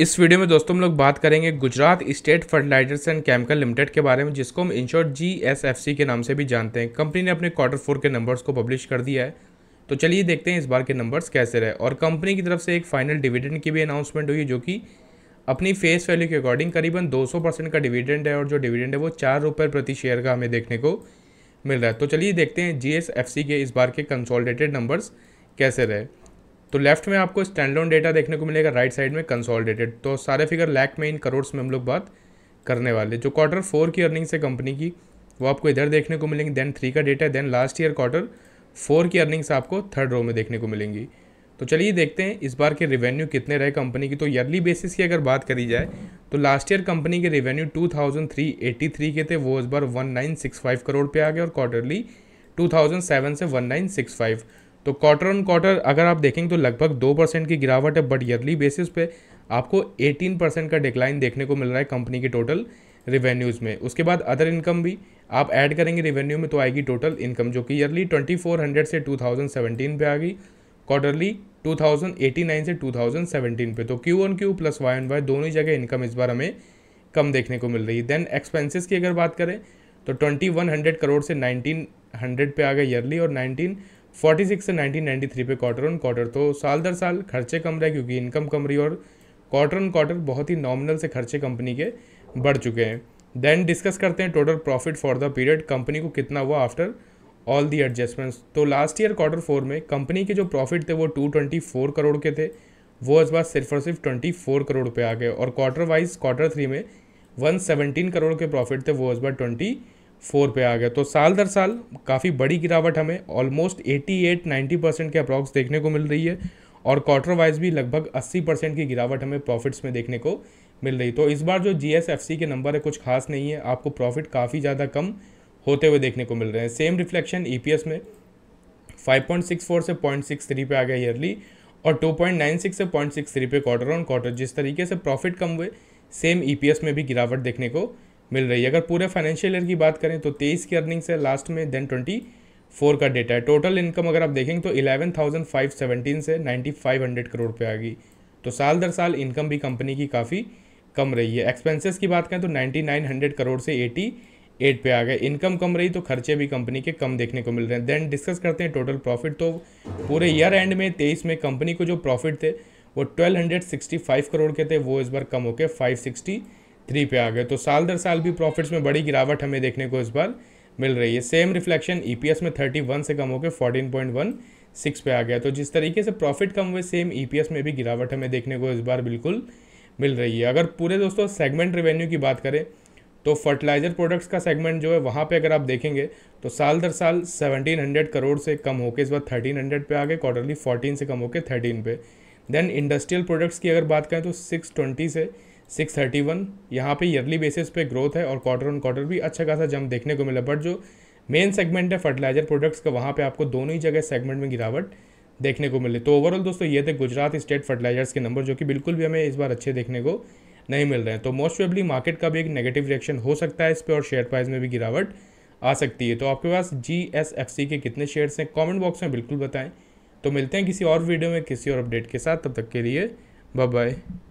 इस वीडियो में दोस्तों हम लोग बात करेंगे Gujarat state fertilizers and chemical limited के बारे में जिसको हम इंश्योर जी के नाम से भी जानते हैं कंपनी ने अपने क्वार्टर फोर के नंबर्स को पब्लिश कर दिया है तो चलिए देखते हैं इस बार के नंबर्स कैसे रहे और कंपनी की तरफ से एक फाइनल डिविडेंड की भी अनाउंसमेंट हुई जो कि अपनी फेस वैल्यू के अकॉर्डिंग करीबन सौ परसेंट का डिविडेंड है और जो डिविडेंड है वो चार रुपये प्रति शेयर का हमें देखने को मिल रहा है तो चलिए देखते हैं जी के इस बार के कंसोलिडेटेड नंबर्स कैसे रहे तो लेफ्ट में आपको स्टैंड लोन डेटा देखने को मिलेगा राइट साइड में कंसोलिडेटेड तो सारे फिगर लैक में इन करोड़ में हम लोग बात करने वाले जो क्वार्टर फोर की अर्निंग्स है कंपनी की वो आपको इधर देखने को मिलेंगी देन थ्री का data then last year quarter four की अर्निंग्स आपको थर्ड रो में देखने को मिलेंगी तो चलिए देखते हैं इस बार के रेवेन्यू कितने रहे कंपनी की तो ईयरली बेसिस की अगर बात करी जाए तो लास्ट ईयर कंपनी के रेवेन्यू 2383 के थे वो इस बार 1965 करोड़ पे आ गए और क्वार्टरली 2007 से 1965 तो क्वार्टर ऑन क्वार्टर अगर आप देखेंगे तो लगभग दो परसेंट की गिरावट है बट ईयरली बेसिस पे आपको 18 परसेंट का डिक्लाइन देखने को मिल रहा है कंपनी के टोटल रिवेन्यूज़ में उसके बाद अदर इनकम भी आप ऐड करेंगे रेवेन्यू में तो आएगी टोटल इनकम जो कि ईयरली 2400 से 2017 पे आ गई क्वार्टरली 2089 से 2017 पे तो Q on Q plus Y on Y दोनों ही जगह इनकम इस बार हमें कम देखने को मिल रही है देन एक्सपेंसिस की अगर बात करें तो हंड्रेड करोड़ से हंड्रेड पे आ गए ईयरली और नाइनटीन फोर्टी सिक्स से नाइनटीन थ्री पे क्वार्टर ऑन क्वार्टर तो साल दर साल खर्चे कम रहे क्योंकि इनकम कम रही और क्वार्टर ऑन क्वार्टर बहुत ही नॉमिनल से खर्चे कंपनी के बढ़ चुके हैं देन डिस्कस करते हैं total profit for the period company को कितना हुआ आफ्टर ऑल दी एडजस्टमेंट्स तो लास्ट ईयर क्वार्टर फोर में कंपनी के जो प्रॉफिट थे वो टू ट्वेंटी फोर करोड़ के थे वो इस बार सिर्फ और सिर्फ ट्वेंटी फोर करोड़ रुपये आ गए और क्वार्टर वाइज क्वार्टर थ्री में वन सेवनटीन करोड़ के प्रॉफिट थे वो इस बार ट्वेंटी फोर पे आ गया तो साल दर साल काफ़ी बड़ी गिरावट हमें ऑलमोस्ट 88 90 परसेंट के अप्रॉक्स देखने को मिल रही है और क्वार्टर वाइज भी लगभग 80 परसेंट की गिरावट हमें प्रॉफिट्स में देखने को मिल रही तो इस बार जो जी के नंबर है कुछ खास नहीं है आपको प्रॉफिट काफ़ी ज़्यादा कम होते हुए देखने को मिल रहे हैं सेम रिफ्लेक्शन ई में 5.64 से 0.63 पे आ गया ईयरली और 2.96 से 0.63 पे क्वार्टर ऑन क्वार्टर जिस तरीके से प्रॉफिट कम हुए सेम ई e में भी गिरावट देखने को मिल रही है अगर पूरे फाइनेंशियल ईयर की बात करें तो तेईस की अर्निंग्स है लास्ट में देन ट्वेंटी फोर का डेटा है टोटल इनकम अगर आप देखेंगे तो इलेवन थाउजेंड फाइव सेवेंटीन से नाइन्टी फाइव हंड्रेड करोड़ पे आ गई तो साल दर साल इनकम भी कंपनी की काफ़ी कम रही है एक्सपेंसेस की बात करें तो नाइन्टी नाइन हंड्रेड करोड़ से एटी एट पे आ गए इनकम कम रही तो खर्चे भी कंपनी के कम देखने को मिल रहे हैं देन डिस्कस करते हैं टोटल प्रॉफिट तो पूरे ईयर एंड में तेईस में कंपनी को जो प्रॉफिट थे वो twelve hundred sixty five crore के थे वो इस बार कम होकर फाइव सिक्सटी थ्री पे आ गए तो साल दर साल भी प्रॉफिट्स में बड़ी गिरावट हमें देखने को इस बार मिल रही है सेम रिफ्लेक्शन ई में थर्टी से कम होकर सिक्स पे आ गया तो जिस तरीके से प्रॉफिट कम हुए सेम ईपीएस e में भी गिरावट हमें देखने को इस बार बिल्कुल मिल रही है अगर पूरे दोस्तों सेगमेंट रेवेन्यू की बात करें तो फर्टिलाइज़र प्रोडक्ट्स का सेगमेंट जो है वहाँ पे अगर आप देखेंगे तो साल दर साल 1700 करोड़ से कम होकर इस बार 1300 पे आ गए क्वार्टरली 14 से कम होकर 13 पे देन इंडस्ट्रियल प्रोडक्ट्स की अगर बात करें तो सिक्स से सिक्स थर्टी वन यहाँ पर ईयरली बेसिस पे ग्रोथ है और क्वार्टर ऑन क्वार्टर भी अच्छा खासा जम देखने को मिला बट जो मेन सेगमेंट है फर्टिलाइजर प्रोडक्ट्स का वहाँ पे आपको दोनों ही जगह सेगमेंट में गिरावट देखने को मिले तो ओवरऑल दोस्तों ये थे गुजरात स्टेट फर्टिलाइजर्स के नंबर जो कि बिल्कुल भी हमें इस बार अच्छे देखने को नहीं मिल रहे हैं तो मोस्ट वेबली मार्केट का भी एक नेगेटिव रिएक्शन हो सकता है इस पर और शेयर प्राइस में भी गिरावट आ सकती है तो आपके पास जी एस एफ सी के कितने शेयर्स हैं कॉमेंट बॉक्स में बिल्कुल बताएं तो मिलते हैं किसी और वीडियो में किसी और अपडेट के साथ तब तक के लिए बाय बाय